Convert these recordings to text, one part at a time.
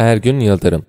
Ergün Yıldırım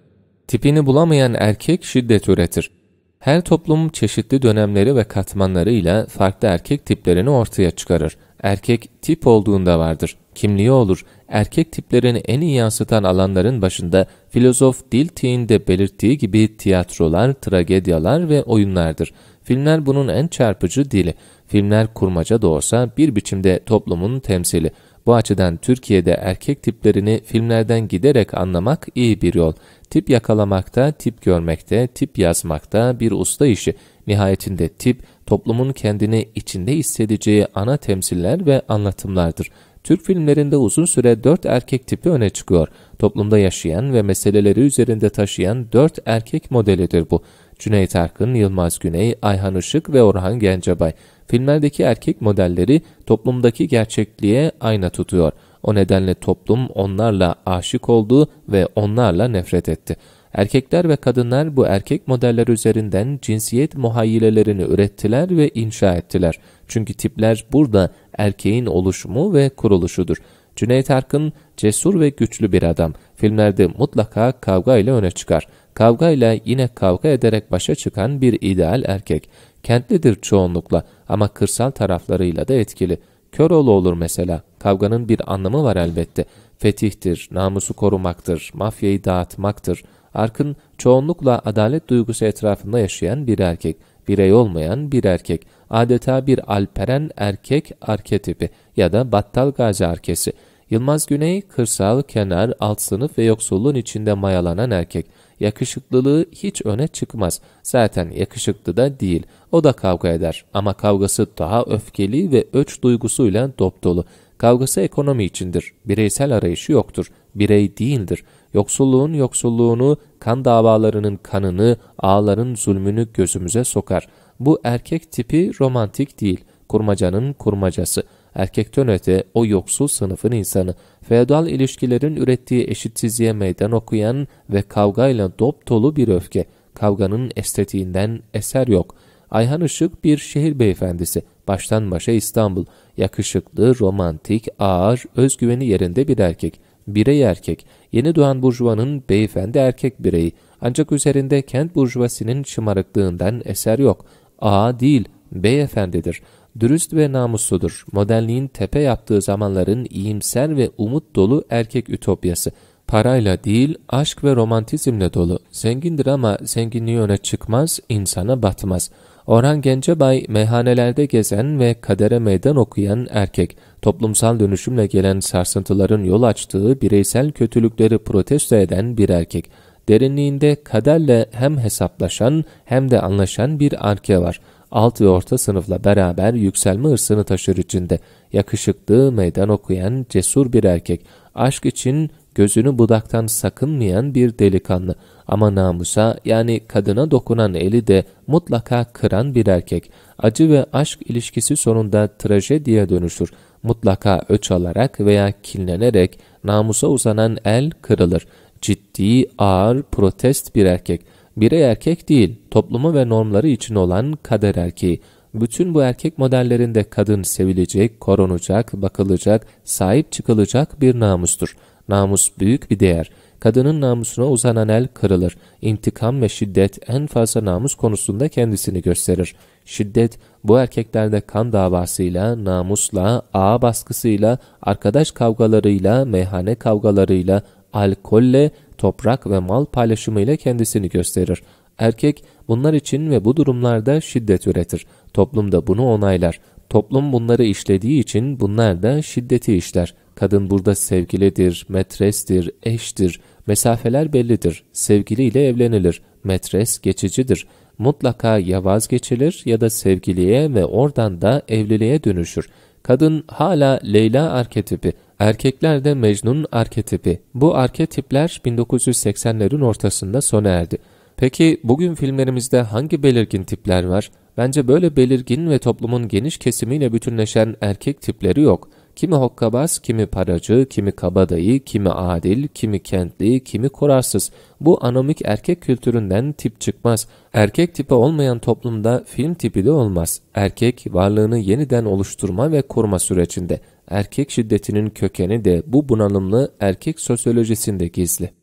Tipini bulamayan erkek şiddet üretir. Her toplum çeşitli dönemleri ve katmanlarıyla farklı erkek tiplerini ortaya çıkarır. Erkek tip olduğunda vardır. Kimliği olur. Erkek tiplerini en iyi yansıtan alanların başında filozof Dilthey'in de belirttiği gibi tiyatrolar, tragedyalar ve oyunlardır. Filmler bunun en çarpıcı dili. Filmler kurmaca da olsa bir biçimde toplumun temsili. Bu açıdan Türkiye'de erkek tiplerini filmlerden giderek anlamak iyi bir yol. Tip yakalamakta, tip görmekte, tip yazmakta bir usta işi. Nihayetinde tip, toplumun kendini içinde hissedeceği ana temsiller ve anlatımlardır. Türk filmlerinde uzun süre dört erkek tipi öne çıkıyor. Toplumda yaşayan ve meseleleri üzerinde taşıyan dört erkek modelidir bu. Cüneyt Arkın, Yılmaz Güney, Ayhan Işık ve Orhan Gencebay. Filmlerdeki erkek modelleri toplumdaki gerçekliğe ayna tutuyor. O nedenle toplum onlarla aşık oldu ve onlarla nefret etti. Erkekler ve kadınlar bu erkek modeller üzerinden cinsiyet muhayyilelerini ürettiler ve inşa ettiler. Çünkü tipler burada erkeğin oluşumu ve kuruluşudur. Cüneyt Arkın cesur ve güçlü bir adam. Filmlerde mutlaka kavga ile öne çıkar. Kavga ile yine kavga ederek başa çıkan bir ideal erkek. Kentlidir çoğunlukla ama kırsal taraflarıyla da etkili. Köroğlu olur mesela. Kavganın bir anlamı var elbette. Fetihtir, namusu korumaktır, mafyayı dağıtmaktır. Arkın çoğunlukla adalet duygusu etrafında yaşayan bir erkek. Birey olmayan bir erkek. Adeta bir alperen erkek arketipi ya da battal gazi arkesi. Yılmaz Güney, kırsal, kenar, alt sınıf ve yoksulluğun içinde mayalanan erkek. Yakışıklılığı hiç öne çıkmaz. Zaten yakışıklı da değil. O da kavga eder ama kavgası daha öfkeli ve öç duygusuyla dop dolu. Kavgası ekonomi içindir. Bireysel arayışı yoktur. Birey değildir. Yoksulluğun yoksulluğunu, kan davalarının kanını, ağların zulmünü gözümüze sokar. Bu erkek tipi romantik değil. Kurmacanın kurmacası.'' erkekten öte o yoksul sınıfın insanı, feodal ilişkilerin ürettiği eşitsizliğe meydan okuyan ve kavgayla dop dolu bir öfke, kavganın estetiğinden eser yok. Ayhan Işık bir şehir beyefendisi, baştan başa İstanbul, yakışıklı, romantik, ağır, özgüveni yerinde bir erkek, birey erkek, yeni doğan burjuvanın beyefendi erkek bireyi, ancak üzerinde kent burjuvasının şımarıklığından eser yok. A değil, beyefendidir, dürüst ve namusludur, modernliğin tepe yaptığı zamanların iyimser ve umut dolu erkek ütopyası. Parayla değil, aşk ve romantizmle dolu. Zengindir ama zenginliği öne çıkmaz, insana batmaz. Orhan Gencebay, meyhanelerde gezen ve kadere meydan okuyan erkek, toplumsal dönüşümle gelen sarsıntıların yol açtığı bireysel kötülükleri protesto eden bir erkek derinliğinde kaderle hem hesaplaşan hem de anlaşan bir arke var alt ve orta sınıfla beraber yükselme hırsını taşır içinde. Yakışıklı, meydan okuyan, cesur bir erkek. Aşk için gözünü budaktan sakınmayan bir delikanlı ama namusa yani kadına dokunan eli de mutlaka kıran bir erkek. Acı ve aşk ilişkisi sonunda trajediye dönüşür. Mutlaka öç alarak veya kinlenerek namusa uzanan el kırılır. Ciddi, ağır, protest bir erkek.'' birey erkek değil, toplumu ve normları için olan kader erkeği. Bütün bu erkek modellerinde kadın sevilecek, korunacak, bakılacak, sahip çıkılacak bir namustur. Namus büyük bir değer. Kadının namusuna uzanan el kırılır. İntikam ve şiddet en fazla namus konusunda kendisini gösterir. Şiddet bu erkeklerde kan davasıyla, namusla, ağa baskısıyla, arkadaş kavgalarıyla, meyhane kavgalarıyla, alkolle, toprak ve mal paylaşımıyla kendisini gösterir. Erkek bunlar için ve bu durumlarda şiddet üretir. Toplum da bunu onaylar. Toplum bunları işlediği için bunlar da şiddeti işler. Kadın burada sevgilidir, metrestir, eştir. Mesafeler bellidir. Sevgiliyle evlenilir. Metres geçicidir. Mutlaka ya vazgeçilir ya da sevgiliye ve oradan da evliliğe dönüşür. Kadın hala Leyla arketipi, erkekler de Mecnun arketipi. Bu arketipler 1980'lerin ortasında sona erdi. Peki bugün filmlerimizde hangi belirgin tipler var? Bence böyle belirgin ve toplumun geniş kesimiyle bütünleşen erkek tipleri yok.'' Kimi hokkabaz, kimi paracı, kimi kabadayı, kimi adil, kimi kentli, kimi korarsız. Bu anomik erkek kültüründen tip çıkmaz. Erkek tipi olmayan toplumda film tipi de olmaz. Erkek varlığını yeniden oluşturma ve koruma sürecinde. Erkek şiddetinin kökeni de bu bunalımlı erkek sosyolojisinde gizli.